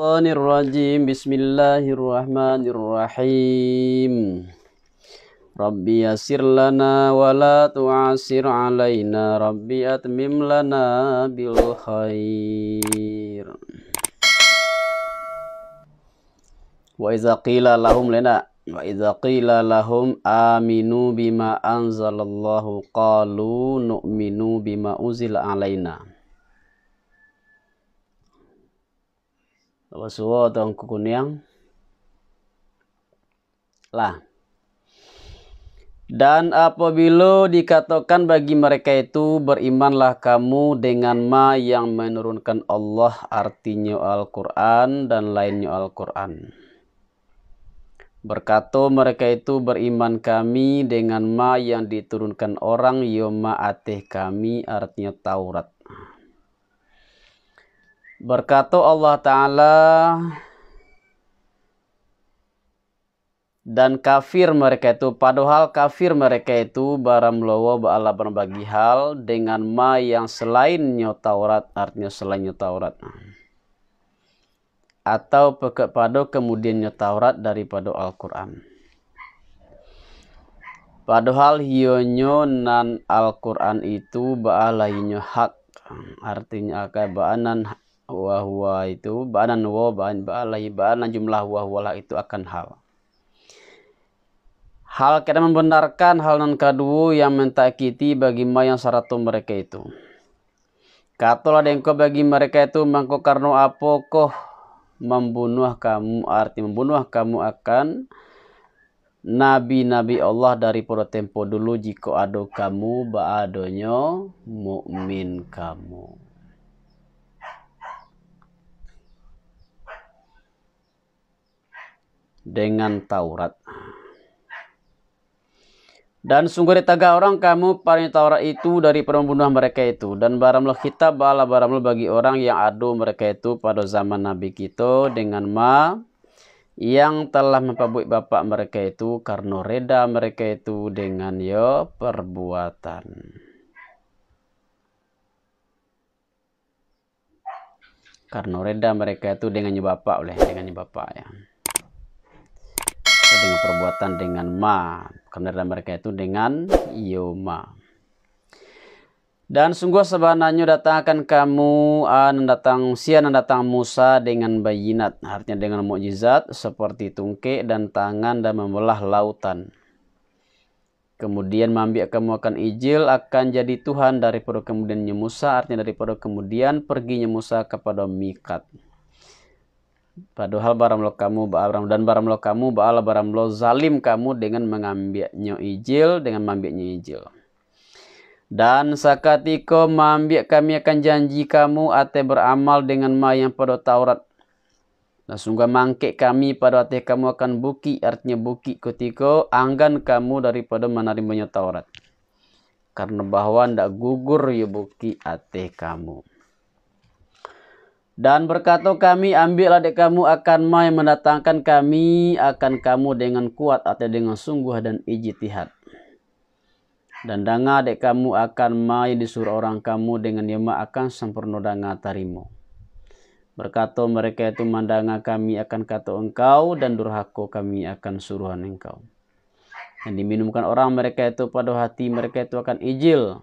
syaitanir rajim bismillahirrahmanirrahim Rabbi lana wala tu'asir alayna Rabbi atmim lana khair Wa iza qila lahum lena Wa iza qila lahum aminu bima anzalallahu Qalu minu bima uzil alaina. suwo tong kukuniang lah dan apabila dikatakan bagi mereka itu berimanlah kamu dengan ma yang menurunkan Allah artinya Al-Quran dan lainnya Al-Quran. Berkata mereka itu beriman kami dengan ma yang diturunkan orang yoma ateh kami artinya Taurat. Berkata Allah Ta'ala dan kafir mereka itu padahal kafir mereka itu baramlowo ba'ala berbagi hal dengan ma yang selain Taurat artinya selain Taurat atau kepada kemudian Taurat daripada Al-Quran padahal hionyo nan Al-Quran itu ba'ala hak artinya akan ba'anan wahwa itu badan wa ba'an ba'alahi ba'anan jumlah wahwalah itu akan hal Hal kita membenarkan hal non kadu yang mentakiti bagi ma yang mereka itu. katulah dengko bagi mereka itu mangko karno apokoh membunuh kamu arti membunuh kamu akan nabi-nabi Allah dari pura tempo dulu jika ado kamu ba adonyo mukmin kamu. dengan Taurat. Dan sungguh ditaga orang kamu paling Taurat itu dari pembunuhan mereka itu. Dan baramlah kita bala baramlah bagi orang yang adu mereka itu pada zaman Nabi kita dengan ma yang telah mempabuk bapak mereka itu karena reda mereka itu dengan yo ya perbuatan. Karena reda mereka itu dengan bapak oleh dengan bapak ya perbuatan dengan ma. Karena mereka itu dengan yoma. Dan sungguh sebenarnya datangkan kamu an datang sian datang Musa dengan bayinat artinya dengan mukjizat seperti tungke dan tangan dan membelah lautan. Kemudian mambiak kamu akan ijil akan jadi Tuhan daripada kemudiannya Musa artinya daripada kemudian perginya Musa kepada Mikat. Padahal baramlo kamu baram dan baramlo kamu baala baramlo zalim kamu dengan mengambilnya ijil dengan mengambilnya ijil. Dan sakatiko mengambil kami akan janji kamu ate beramal dengan ma yang pada Taurat. Dan sungguh mangke kami pada ate kamu akan buki artinya buki kutiko anggan kamu daripada menerimanya Taurat. Karena bahwa ndak gugur ya buki ate kamu. Dan berkata kami, ambillah adik kamu akan mai mendatangkan kami akan kamu dengan kuat atau dengan sungguh dan ijtihad. Dan danga adik kamu akan mai disuruh orang kamu dengan yema akan sempurna danga tarimu. Berkata mereka itu mandanga kami akan kata engkau dan durhako kami akan suruhan engkau. yang diminumkan orang mereka itu pada hati mereka itu akan ijil.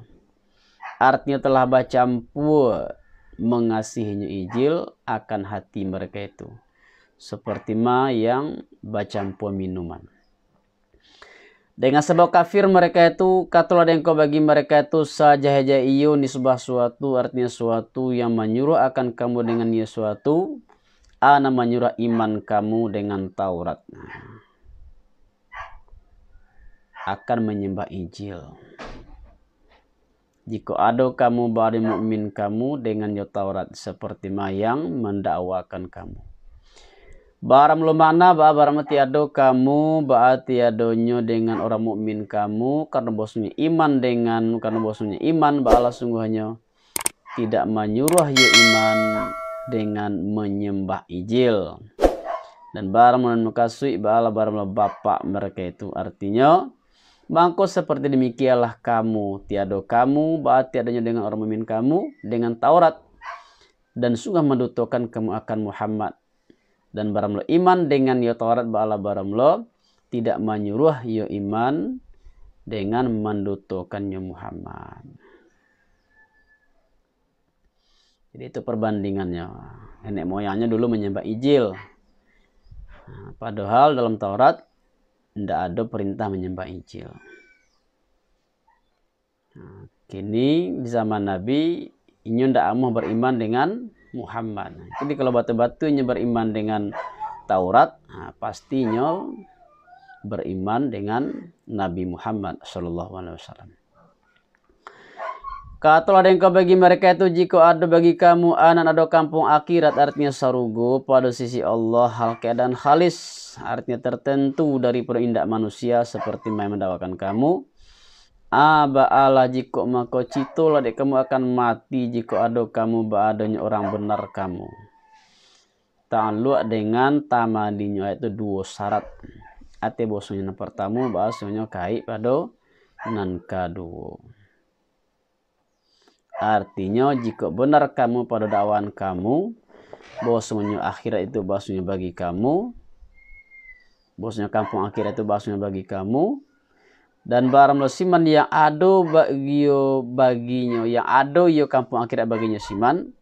Artinya telah baca campur mengasihinya Injil akan hati mereka itu. Seperti ma yang bacaan minuman. Dengan sebab kafir mereka itu, katulah bagi mereka itu heja iyo nisbah suatu, artinya suatu yang menyuruh akan kamu dengan ia suatu, ana menyuruh iman kamu dengan Taurat. Akan menyembah Injil. Jika ada kamu bari ya. mukmin kamu dengan yo Taurat seperti mayang mendakwakan kamu. Baram mana, ba baram tiado kamu ba tiadonyo dengan orang mukmin kamu karena bosnya iman dengan karena bosnya iman ba Allah sungguhnya tidak menyuruh ya iman dengan menyembah ijil dan barang menukasui ba Allah barang bapak mereka itu artinya maka seperti demikianlah kamu, tiada kamu, bahat tiadanya dengan orang mukmin kamu, dengan Taurat, dan sungguh mendutukan kamu akan Muhammad. Dan baramlo iman dengan ya Taurat ba'ala baramlo, tidak menyuruh ya iman dengan mendutukannya Muhammad. Jadi itu perbandingannya. Nenek moyangnya dulu menyembah Ijil. Nah, padahal dalam Taurat tidak ada perintah menyembah Injil. kini di zaman Nabi ini tidak mau beriman dengan Muhammad. Jadi kalau batu-batunya beriman dengan Taurat, nah, pastinya beriman dengan Nabi Muhammad Shallallahu Alaihi Wasallam. Katol ada yang kau bagi mereka itu jika ada bagi kamu anan ada kampung akhirat artinya sarugo pada sisi Allah hal keadaan halis artinya tertentu dari perindak manusia seperti main mendawakan kamu. Aba Allah jika mako cito dek kamu akan mati jika ada kamu baadanya orang benar kamu. Ta'allu dengan tamadinya itu dua syarat. Ate bosunya pertama bahasanya kai pada nan kedua. Artinya jika benar kamu pada dakwaan kamu bahwasanya akhirat itu bahwasanya bagi kamu bahwasanya kampung akhirat itu bahwasanya bagi kamu dan barang siman yang ado yo baginya yang ado yo kampung akhirat baginya siman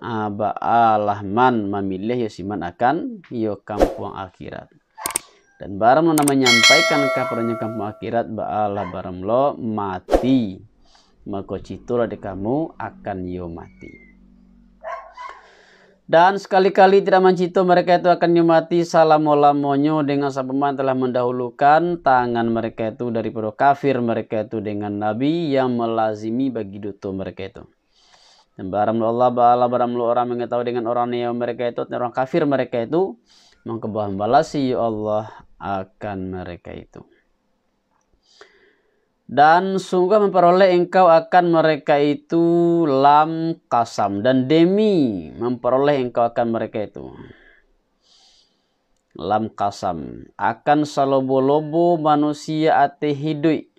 aba ah, Allah man memilih yo siman akan yo kampung akhirat dan barang lo namanya menyampaikan kabarnya kampung akhirat ba'alah barang lo mati maka citulah di kamu akan yo mati. Dan sekali-kali tidak mencitu mereka itu akan nyumati Salamolamonyo dengan sapeman telah mendahulukan tangan mereka itu daripada kafir mereka itu dengan nabi yang melazimi bagi duto mereka itu. Dan baramlu Allah ba'ala baramlu orang mengetahui dengan orang yang mereka itu orang kafir mereka itu mengkebah balasi ya Allah akan mereka itu dan sungguh memperoleh engkau akan mereka itu lam kasam dan demi memperoleh engkau akan mereka itu lam kasam akan salobo-lobo manusia ate hidui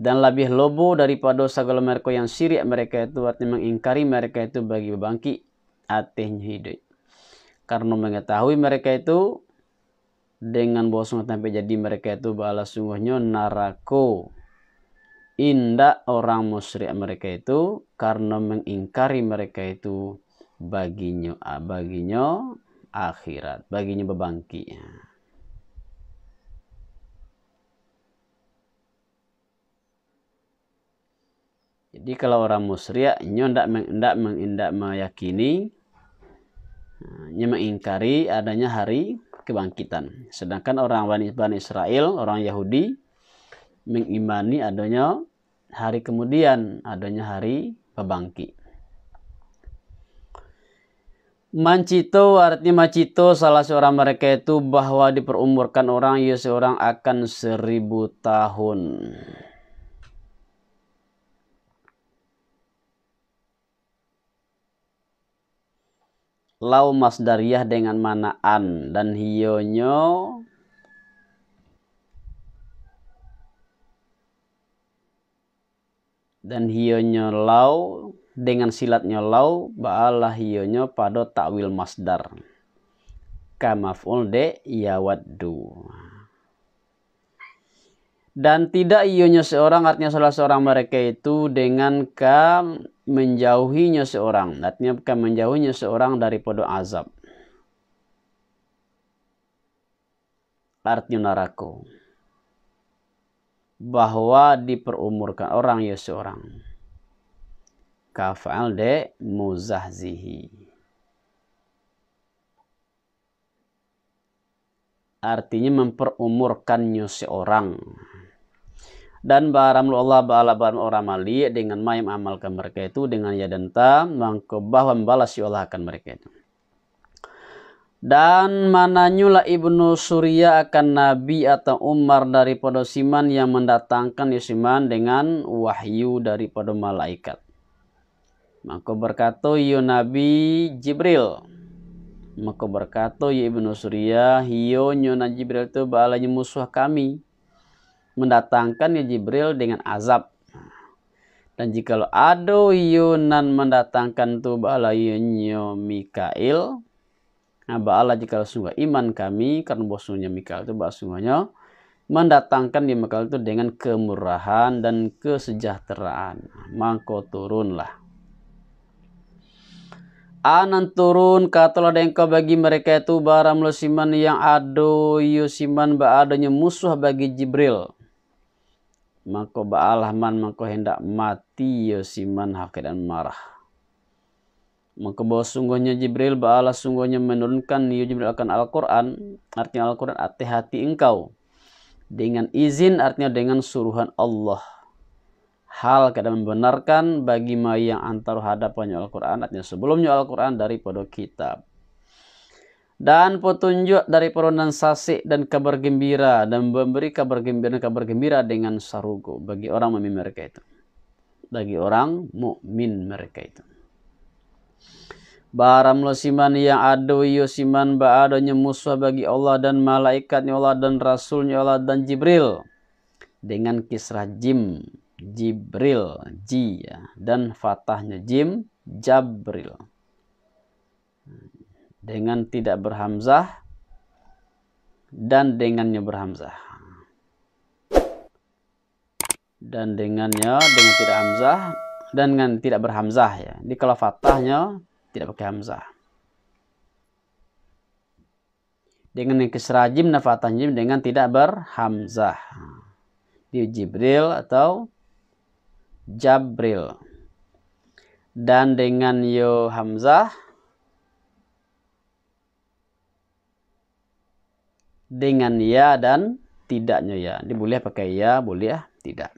dan lebih lobo daripada segala mereka yang syirik mereka itu artinya mengingkari mereka itu bagi bangki ate hidui karena mengetahui mereka itu dengan sungguh tempe jadi mereka itu balas sungguhnya narako indah orang musyrik mereka itu karena mengingkari mereka itu baginya ah baginya akhirat baginya bebangki jadi kalau orang musyrik nyo ndak mengindak meyakini ah, nyemengingkari adanya hari kebangkitan. Sedangkan orang Bani Israel, orang Yahudi mengimani adanya hari kemudian, adanya hari pembangkit. Mancito artinya macito salah seorang mereka itu bahwa diperumurkan orang ia seorang akan seribu tahun. lau masdariyah dengan mana an dan hionyo dan hionyo lau dengan silatnya lau ba'alah hionyo pada takwil masdar kamaful de yawaddu dan tidak ionya seorang artinya salah seorang mereka itu dengan ka menjauhinya seorang artinya ka menjauhinya seorang dari podo azab artinya narako bahwa diperumurkan orang ya seorang kafal de muzahzihi artinya memperumurkannya seorang dan Allah ba'ala baram orang mali dengan mayam amalkan mereka itu dengan ya dan ta maka bahwa membalas Allah akan mereka itu dan mananyula ibnu Surya akan Nabi atau Umar daripada Siman yang mendatangkan Yusiman ya dengan wahyu daripada malaikat. Maka berkata yu Nabi Jibril. Maka berkata yu ibnu Surya, hiyo nyuna Jibril itu bala musuh kami mendatangkannya Jibril dengan azab. Dan jikalau ado yunan mendatangkan tu balayunyo Mikail. Nah, baala jikalau sungguh iman kami, karena bosunya Mikail itu bahas sungguhnya, mendatangkan di Mikail itu dengan kemurahan dan kesejahteraan. Mangko turunlah. Anan turun katalah dengkau bagi mereka itu lo siman yang ado yusiman ba adanya musuh bagi Jibril maka ba'alah man mako hendak mati yosiman ya hakidan marah. Mako bahwa sungguhnya Jibril ba'alah sungguhnya menurunkan yo ya Jibril akan Al-Quran. Artinya Al-Quran hati-hati engkau. Dengan izin artinya dengan suruhan Allah. Hal kadang membenarkan bagi yang antar hadapannya Al-Quran. Artinya sebelumnya Al-Quran daripada kitab dan petunjuk dari perundang sasik dan kabar gembira dan memberi kabar gembira dan kabar gembira dengan sarugo bagi orang mukmin mereka itu bagi orang mukmin mereka itu Baram lo siman yang adu yo siman ba'adonya muswa bagi Allah dan malaikatnya Allah dan rasulnya Allah dan Jibril dengan kisrah Jim Jibril Ji dan fatahnya Jim Jabril dengan tidak berhamzah dan dengannya berhamzah dan dengannya dengan tidak hamzah dan dengan tidak berhamzah ya. di kalau fathahnya tidak pakai hamzah. Dengan yang kisra jimna jim dengan tidak berhamzah. Di Jibril atau Jabril. Dan dengan yo hamzah dengan ya dan tidaknya ya. Ini boleh pakai ya, boleh ya, tidak.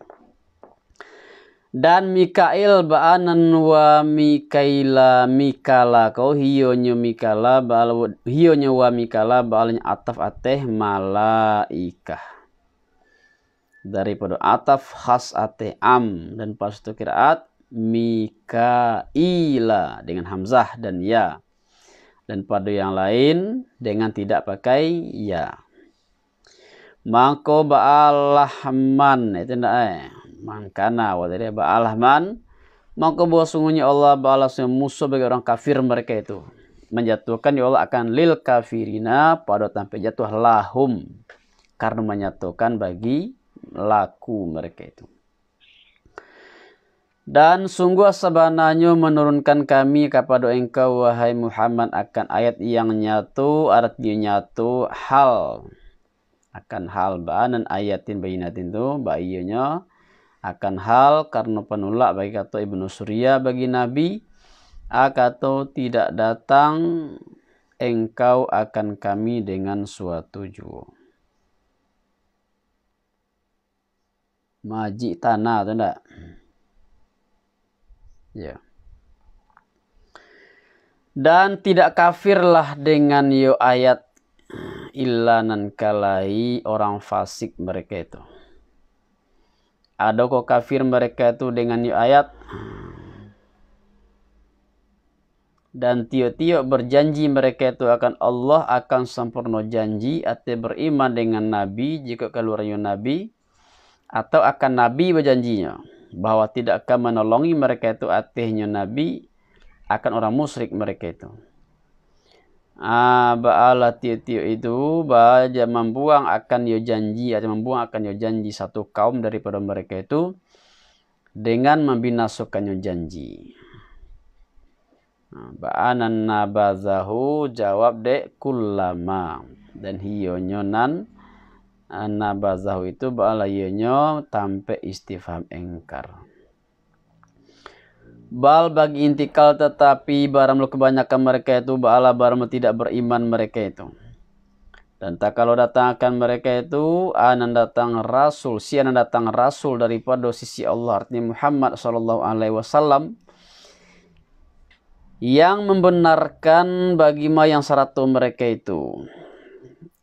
Dan Mikail ba'anan wa Mikaila Mikala kau hionyo Mikala ba'al hionyo wa Mikala ba'alnya ataf ateh malaika. Daripada ataf khas ateh am dan pas itu kiraat Mikaila dengan hamzah dan ya dan pada yang lain dengan tidak pakai ya. Mangko ba'alahman itu ndak eh. Mangkana wa ba'alahman mangko bahwa sungguhnya Allah balasnya musuh bagi orang kafir mereka itu. Menjatuhkan ya Allah akan lil kafirina pada tanpa jatuh lahum karena menyatukan bagi laku mereka itu. Dan sungguh sebenarnya menurunkan kami kepada engkau wahai Muhammad akan ayat yang nyatu, artinya nyatu hal. Akan hal ba'an dan ayatin bayinatin tu bayinya akan hal karena penolak bagi kata Ibnu Surya bagi Nabi akato tidak datang engkau akan kami dengan suatu jua. Maji tanah tu tidak ya dan tidak kafirlah dengan yo ayat ilanan kalai orang fasik mereka itu ada kok kafir mereka itu dengan yo ayat dan tio-tio berjanji mereka itu akan Allah akan sempurna janji atau beriman dengan Nabi jika yo Nabi atau akan Nabi berjanjinya bahwa tidak akan menolongi mereka itu atihnya Nabi akan orang musyrik mereka itu. Aba ah, ba'ala tiu-tiu itu baja membuang akan yo janji atau membuang akan yo janji satu kaum daripada mereka itu dengan membinasakan yo janji. Ah, Ba'anan nabazahu jawab dek kullama dan hiyo nyonan Bazahu itu bala yeunyo ya tampe istifham engkar Bal bagi intikal tetapi baramlu kebanyakan mereka itu bala baramlu tidak beriman mereka itu. Dan tak kalau datang akan mereka itu anan datang rasul, si anan datang rasul daripada sisi Allah artinya Muhammad sallallahu alaihi wasallam yang membenarkan bagi ma yang seratu mereka itu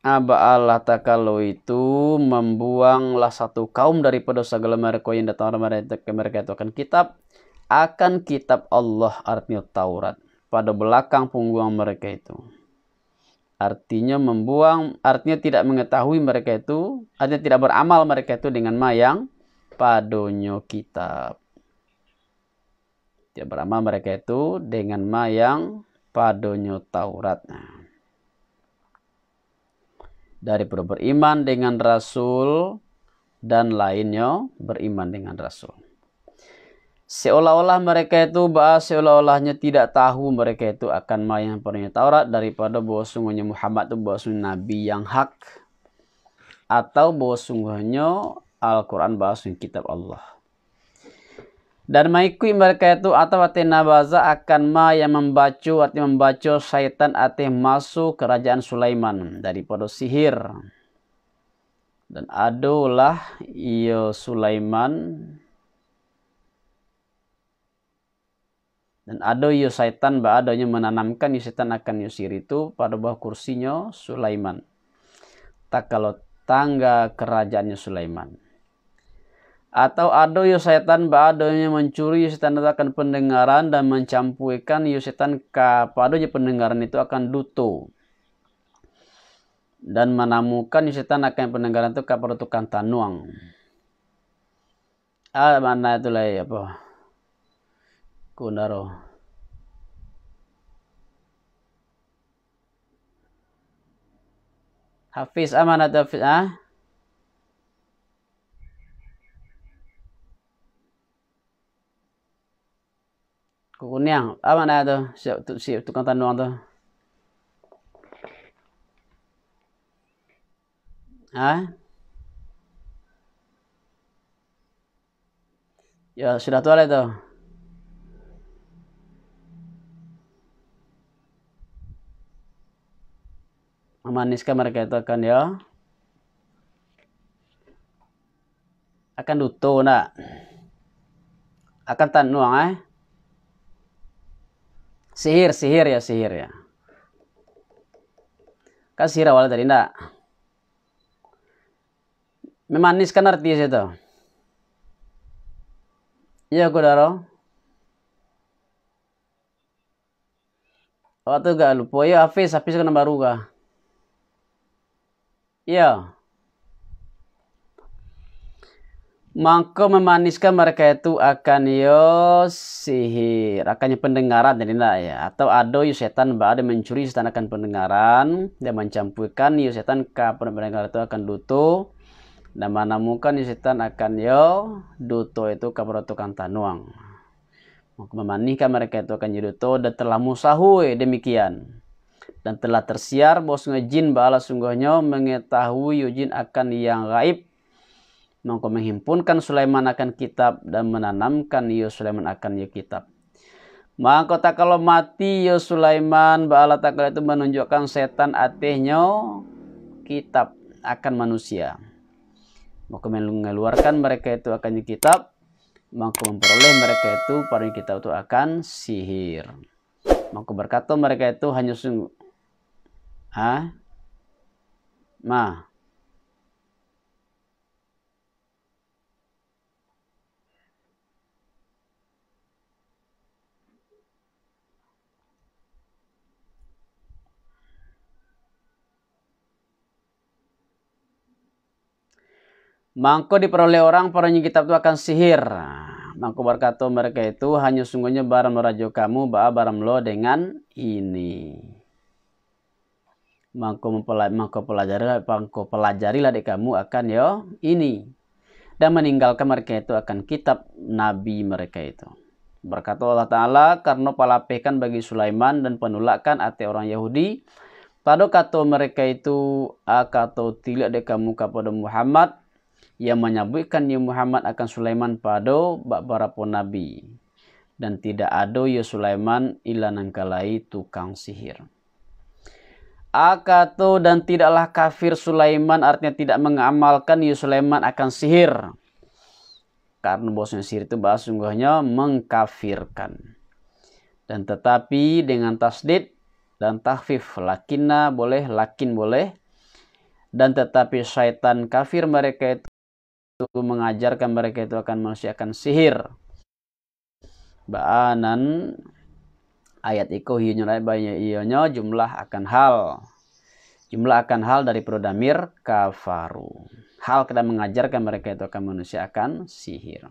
aba'alah takalu itu membuanglah satu kaum daripada segala mereka yang datang mereka itu akan kitab akan kitab Allah artinya Taurat pada belakang punggung mereka itu artinya membuang artinya tidak mengetahui mereka itu artinya tidak beramal mereka itu dengan mayang padonyo kitab tidak beramal mereka itu dengan mayang padonyo Taurat nah dari beriman dengan Rasul dan lainnya beriman dengan Rasul. Seolah-olah mereka itu bahas seolah-olahnya tidak tahu mereka itu akan main pernyataan Taurat daripada bahwa sungguhnya Muhammad itu bahwa sungguh Nabi yang hak atau bahwa sungguhnya Al-Quran bahwa sungguh kitab Allah. Dan maiku itu atau ati nabaza akan ma yang membacu arti membacu syaitan ati masuk kerajaan Sulaiman daripada sihir. Dan adulah iyo Sulaiman dan ado iyo syaitan ba adanya menanamkan iyo syaitan akan iyo sihir itu pada bawah kursinya Sulaiman. Tak kalau tangga kerajaannya Sulaiman atau ado yo ya setan badonya mencuri ya setan akan pendengaran dan mencampurkan yo ya setan kapado yo pendengaran itu akan duto dan menemukan yo setan akan pendengaran itu kapado tukang tanuang ah mana itu lah ya apa kunaro Hafiz amanat ah, Hafiz ah Kukuniang. Ama na ito. Siya, tu, siya tukang tanong ito. Ha? Ya, sudah tua itu. Memaniskan mereka itu kan ya. Akan duto nak. Akan tanuang eh. Sihir, sihir ya, sihir ya. Kan sihir awalnya tadi enggak. Memaniskan arti situ. Iya, daro Waktu gak lupa, ya Hafiz, Hafiz kena baru gak Iya. Mangko memaniskan mereka itu akan yo sihir, akannya pendengaran dan tidak ya. Atau ado yo setan ada mencuri setan akan pendengaran dan mencampurkan yo setan ke pendengaran itu akan duto dan mana mungkin yo setan akan yo duto itu ke tukang tanuang. mangko memaniskan mereka itu akan jadi duto dan telah musahui demikian dan telah tersiar bahwa jin bala sungguhnya mengetahui yo jin akan yang gaib Mengkau menghimpunkan Sulaiman akan kitab dan menanamkan Yo Sulaiman akan Yo ya kitab. Maka tak kalau mati Yo Sulaiman, tak takala itu menunjukkan setan atehnya kitab akan manusia. Maka mengeluarkan mereka itu akan ya kitab, maka memperoleh mereka itu pada kitab itu akan sihir. Maka berkata mereka itu hanya sungguh. Hah? Mah? Mangko diperoleh orang perannya kitab itu akan sihir. Mangko berkata mereka itu hanya sungguhnya barang merajo kamu bahwa barang lo dengan ini. Mangko mempelajari, mangko pelajari, mangko pelajari lah kamu akan yo ini. Dan meninggalkan mereka itu akan kitab nabi mereka itu. Berkata Allah Ta'ala, karena palapekan bagi Sulaiman dan penolakan ate orang Yahudi. Pada kata mereka itu, akato tidak dekamu kepada Muhammad, yang menyebutkan ya Muhammad akan Sulaiman pada beberapa nabi dan tidak ada ya Sulaiman ila nangkalai tukang sihir. Akato dan tidaklah kafir Sulaiman artinya tidak mengamalkan ya Sulaiman akan sihir. Karena bosnya sihir itu bahas sungguhnya mengkafirkan. Dan tetapi dengan tasdid dan takfif lakinna boleh lakin boleh dan tetapi syaitan kafir mereka itu mengajarkan mereka itu akan manusia akan sihir. Ba'anan ayat iku hiyunya banyak ionyo jumlah akan hal. Jumlah akan hal dari prodamir kafaru. Hal kita mengajarkan mereka itu akan manusia akan sihir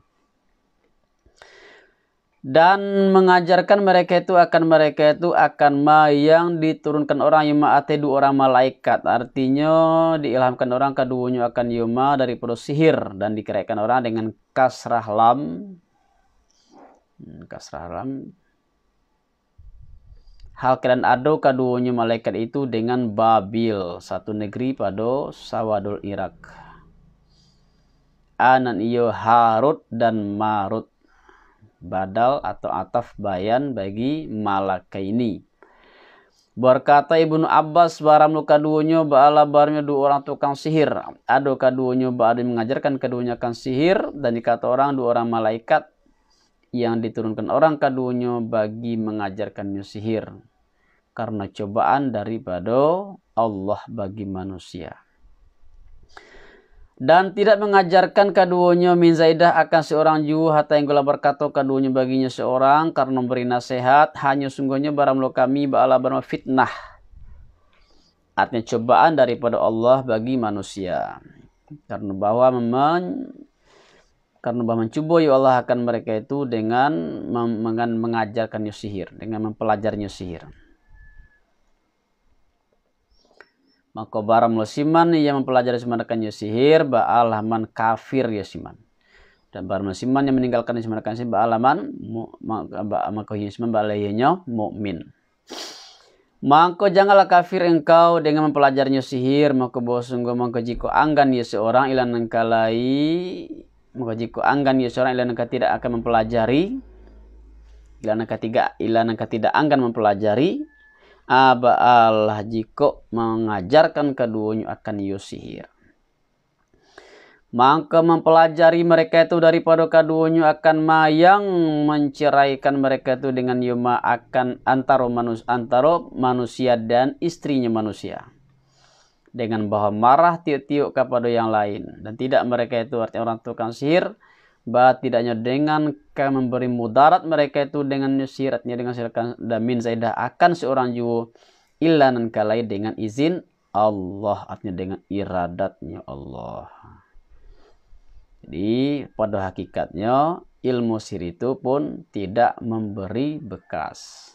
dan mengajarkan mereka itu akan mereka itu akan ma yang diturunkan orang yuma atedu orang malaikat artinya diilhamkan orang keduanya akan yuma dari produk sihir dan dikeraikan orang dengan kasrah lam hmm, kasrah lam hal keren ado keduanya malaikat itu dengan babil satu negeri pada sawadul irak anan iyo harut dan marut badal atau ataf bayan bagi ini. Berkata Ibnu Abbas baram luka duonyo ba'ala barnya dua orang tukang sihir. Ado kaduonyo ba'ada mengajarkan keduanya kan sihir dan dikata orang dua orang malaikat yang diturunkan orang kaduonyo bagi mengajarkan sihir. Karena cobaan daripada Allah bagi manusia dan tidak mengajarkan keduanya min Zaidah akan seorang juu hatta yang gula berkata keduanya baginya seorang karena memberi nasihat hanya sungguhnya barang lo kami ba'ala barang fitnah artinya cobaan daripada Allah bagi manusia karena bahwa memang karena bahwa mencoba ya Allah akan mereka itu dengan mengajarkan sihir dengan mempelajarinya sihir Maka baram siman yang mempelajari semanakan sihir, ba'alaman kafir siman. Dan baram siman yang meninggalkan semanakan sihir ba'alaman maka yasiman ba'alayanya mukmin. Maka janganlah kafir engkau dengan mempelajarinya sihir, maka bahwa sungguh maka jika anggan ya seorang ilan engkalai, maka jika anggan ya seorang ilan nengkalai tidak akan mempelajari, ilan nengkalai tidak, ilan tidak anggan mempelajari, Aba Allah jiko mengajarkan keduanya akan yusihir. Maka mempelajari mereka itu daripada keduanya akan mayang menceraikan mereka itu dengan yuma akan antara manusia, antara manusia dan istrinya manusia. Dengan bahwa marah tiuk-tiuk kepada yang lain. Dan tidak mereka itu artinya orang tukang sihir bahat tidaknya dengan memberi mudarat mereka itu dengan syaratnya dengan sirat dan min zaidah akan seorang jiwa illa nan kalai dengan izin Allah artinya dengan iradatnya Allah. Jadi pada hakikatnya ilmu sir itu pun tidak memberi bekas.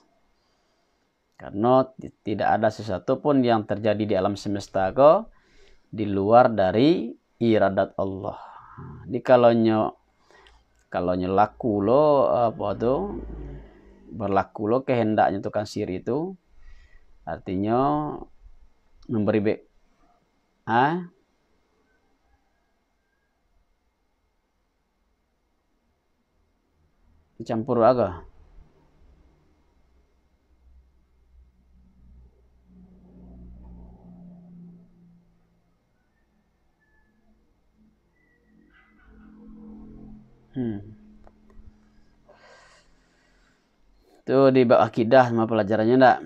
Karena tidak ada sesuatu pun yang terjadi di alam semesta ko di luar dari iradat Allah. Jadi kalau kalau nyelaku lo apa tuh berlaku lo kehendaknya tukang sihir itu artinya memberi be ah campur agak Hmm. di bab akidah sama pelajarannya ndak?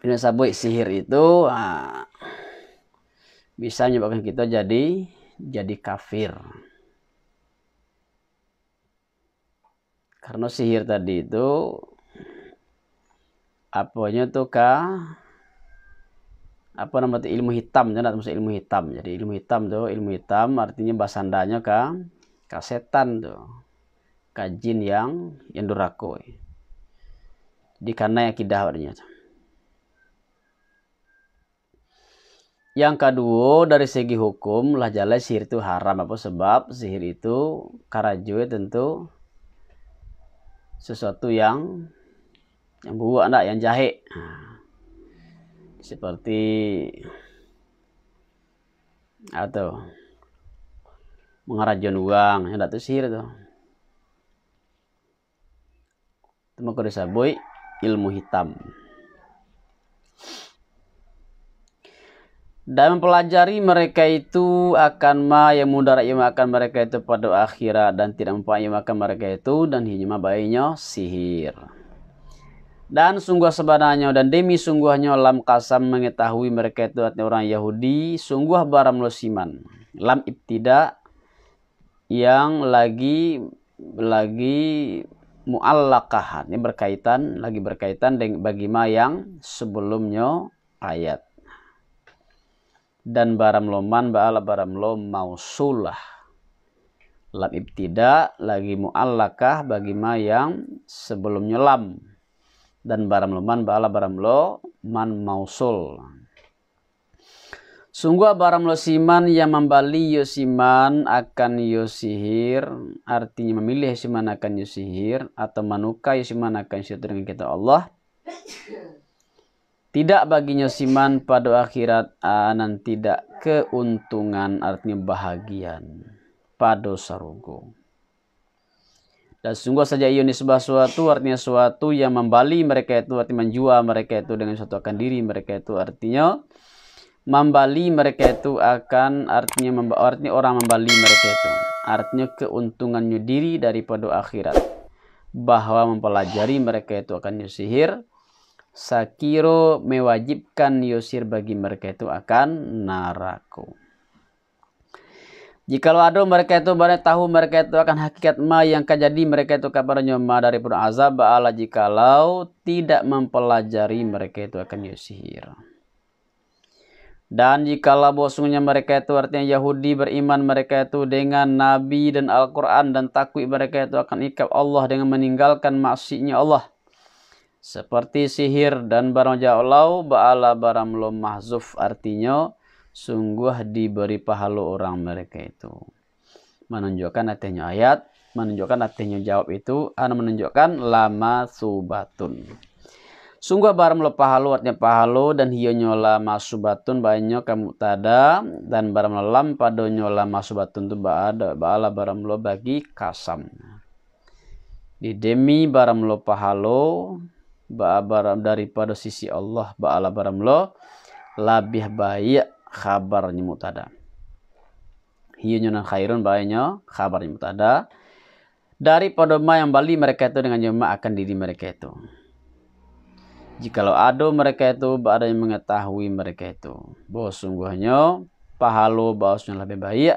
Ini sabui sihir itu ah, bisa nyebabkan kita jadi jadi kafir. Karena sihir tadi itu apanya tuh kak apa namanya ilmu hitam jangan ilmu hitam jadi ilmu hitam tuh ilmu hitam artinya bahasa andanya kan kasetan tuh kajin yang yang durako jadi karena akidah adanya yang kedua dari segi hukum lah jalan sihir itu haram apa sebab sihir itu karajue tentu sesuatu yang yang buah anak yang jahe seperti atau mengarajun uang ya datu sihir tuh itu mah kudu ilmu hitam dan mempelajari mereka itu akan ma yang mudara yang akan mereka itu pada akhirat dan tidak mempunyai ya akan mereka itu dan hinyuma bayinya sihir dan sungguh sebenarnya dan demi sungguhnya lam kasam mengetahui mereka itu artinya orang Yahudi sungguh baram losiman lam ibtida yang lagi lagi muallakah ini berkaitan lagi berkaitan dengan bagi ma yang sebelumnya ayat dan baram loman ba'ala baram lom mausulah lam ibtida lagi muallakah bagi ma yang sebelumnya lam dan baram loman ba'ala baram lo man mausul Sungguh barang losiman yang membeli yosiman akan yosihir, artinya memilih yosiman akan yosihir, atau manuka yosiman akan yosihir dengan kita Allah. Tidak bagi yosiman pada akhirat anan tidak keuntungan artinya bahagian pada sarugo. Dan sungguh saja ini sebuah suatu artinya suatu yang membeli mereka itu artinya menjual mereka itu dengan suatu akan diri mereka itu artinya membali mereka itu akan artinya artinya orang membali mereka itu artinya keuntungannya diri daripada akhirat bahwa mempelajari mereka itu akan yusihir sakiro mewajibkan yusir bagi mereka itu akan naraku Jikalau ada mereka itu banyak tahu mereka itu akan hakikat ma yang kejadi mereka itu kabar nyoma dari azab ba'ala jikalau tidak mempelajari mereka itu akan yusihir. Dan jikalau bosungnya mereka itu artinya Yahudi beriman mereka itu dengan Nabi dan Al-Quran dan takwib mereka itu akan ikab Allah dengan meninggalkan maksinya Allah. Seperti sihir dan barang jaulau ba'ala lo mahzuf artinya sungguh diberi pahala orang mereka itu. Menunjukkan artinya ayat, menunjukkan artinya jawab itu, dan menunjukkan lama subatun. Sungguh barang lo pahalo artinya pahalo dan hiyo nyola masubatun banyak kamu tada dan barang lo lam pada nyola masubatun tu baada baala barang lo bagi kasam. Di demi barang lo pahalo ba barang daripada sisi Allah baala barang lo labih baik kabar mutada. Hiyo nyonan khairun kabar kabarnya mutada. Daripada ma yang bali mereka itu dengan nyoma akan diri mereka itu. Jikalau ada mereka itu ada yang mengetahui mereka itu. Bahwa sungguhnya pahalo bahwasanya lebih baik.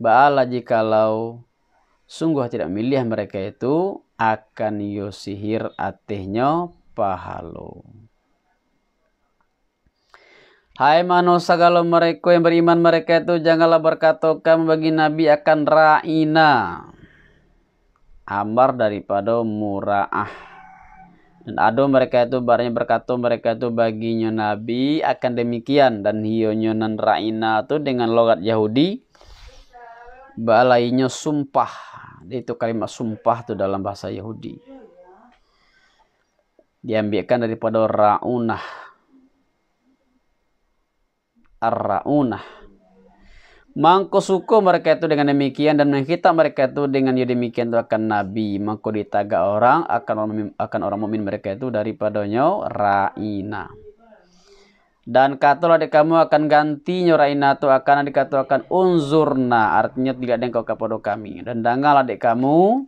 Baala jikalau sungguh tidak milih mereka itu akan yosihir atihnya pahalo. Hai manusia kalau mereka yang beriman mereka itu janganlah berkatakan bagi Nabi akan ra'ina. ambar daripada mura'ah dan aduh mereka itu barunya berkata mereka itu baginya nabi akan demikian dan hionyo nan raina itu dengan logat Yahudi balainya sumpah itu kalimat sumpah itu dalam bahasa Yahudi diambilkan daripada raunah ar-raunah suku mereka itu dengan demikian dan menghitam mereka itu dengan ya demikian itu akan nabi. Mangko ditaga orang akan orang akan orang mumin mereka itu daripadanya raina. Dan katalah di kamu akan ganti nyoraina itu akan dikatakan unzurna artinya tidak ada yang kau kepada kami. Dan dangal adik kamu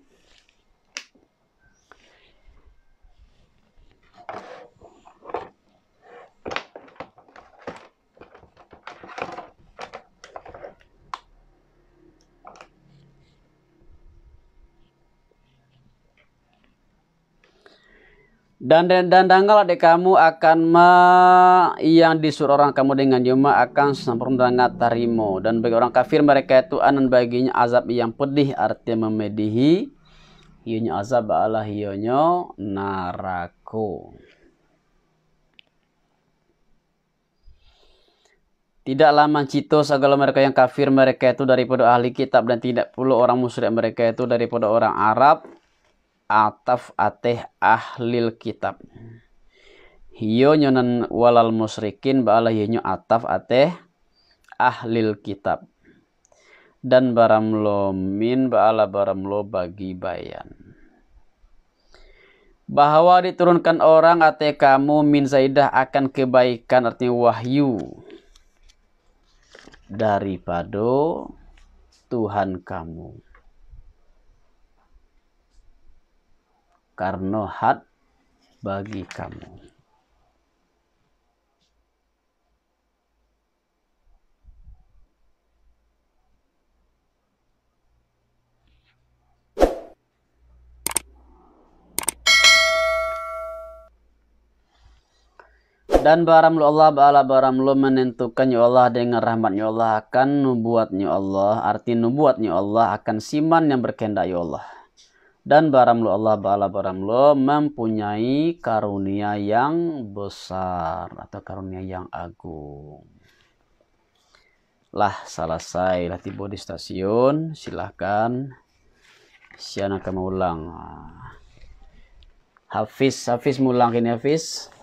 Dan, dan dan dan adik kamu akan ma yang disuruh orang kamu dengan jema akan sempurna tarimo dan bagi orang kafir mereka itu anan baginya azab yang pedih artinya memedihi yunya azab Allah naraku tidak lama cito segala mereka yang kafir mereka itu daripada ahli kitab dan tidak pula orang musyrik mereka itu daripada orang Arab ataf ateh ahlil kitab hiyo nyonan walal musrikin ba'ala hiyo ataf ateh ahlil kitab dan baramlo min ba'ala baramlo bagi bayan bahwa diturunkan orang ateh kamu min zaidah akan kebaikan artinya wahyu daripada Tuhan kamu Karena had bagi kamu. dan baram lu Allah bala baram lu menentukan ya Allah dengan rahmatnya Allah akan nubuatnya Allah arti nubuatnya Allah akan siman yang berkendak ya Allah dan baramlu Allah Ba'ala baramlu mempunyai karunia yang besar atau karunia yang agung lah selesai lah tiba di stasiun silahkan si akan ulang. Ah. Hafiz Hafiz mulang ini Hafiz